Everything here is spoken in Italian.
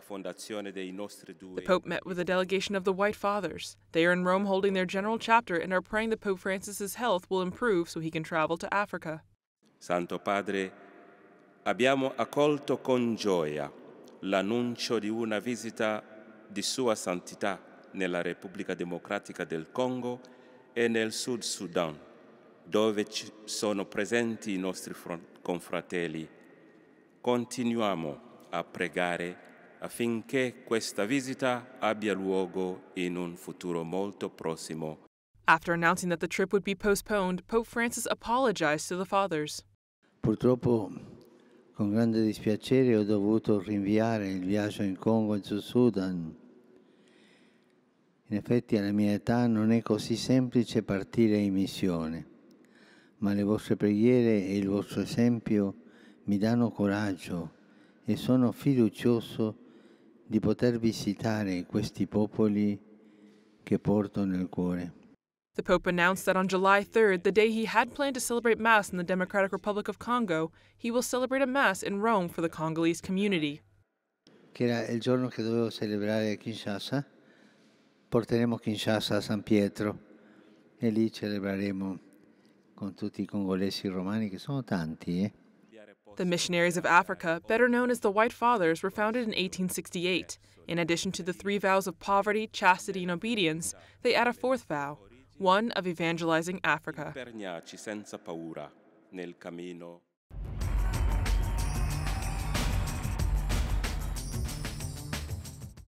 fondazione dei nostri due. The Pope met with a delegation of the White Fathers. They are in Rome holding their general chapter and are praying that Pope Francis's health will improve so he can travel to Africa. Santo Padre, abbiamo accolto con gioia l'annuncio di una visita di Sua Santità nella Repubblica Democratica del Congo e nel Sud Sudan, dove sono presenti i nostri confratelli. Continuiamo a pregare affinché questa visita abbia luogo in un futuro molto prossimo. After announcing that the trip would be postponed, Pope Francis apologized to the fathers. Purtroppo con grande dispiacere ho dovuto rinviare il viaggio in Congo e in Sudan. In effetti alla mia età non è così semplice partire in missione, ma le vostre preghiere e il vostro esempio mi danno coraggio e sono fiducioso di poter visitare questi popoli che porto nel cuore. The Pope announced that on July 3rd, the day he had planned to celebrate Mass in the Democratic Republic of Congo, he will celebrate a Mass in Rome for the Congolese community. Che era il giorno che dovevo celebrare a Kinshasa, porteremo Kinshasa a San Pietro e lì celebreremo con tutti i congolesi romani, che sono tanti, eh? The Missionaries of Africa, better known as the White Fathers, were founded in 1868. In addition to the three vows of poverty, chastity, and obedience, they add a fourth vow, one of evangelizing Africa.